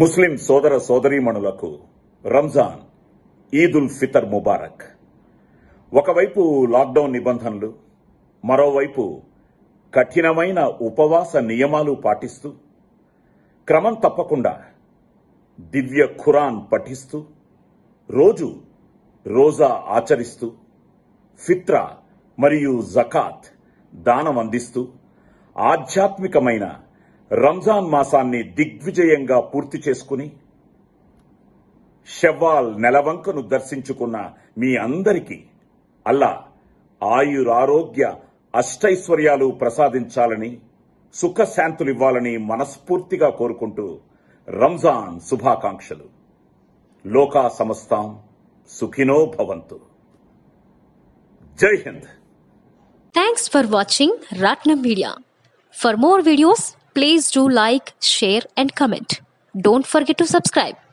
ముస్లిం సోదర సోదరీమణులకు రంజాన్ ఈదుల్ ఫితర్ ముబారక్ ఒకవైపు లాక్డౌన్ నిబంధనలు మరోవైపు కఠినమైన ఉపవాస నియమాలు పాటిస్తూ క్రమం తప్పకుండా దివ్య ఖురాన్ పఠిస్తూ రోజు రోజా ఆచరిస్తూ ఫిత్ర మరియు జకాత్ దానం అందిస్తూ ఆధ్యాత్మికమైన రంజాన్ మాసాన్ని దిగ్విజయంగా పూర్తి చేసుకుని షవ్వాల్ నెలవంకను దర్శించుకున్న మీ అందరికీ అల్లా ఆయురారోగ్య అష్టైశ్వర్యాలు ప్రసాదించాలని సుఖశాంతులివ్వాలని మనస్ఫూర్తిగా కోరుకుంటూ రంజాన్ శుభాకాంక్షలు లోకా సమస్తాం సుఖినో భవంతు జై Hind thanks for watching Ratnam media for more videos Please do like, share and comment. Don't forget to subscribe.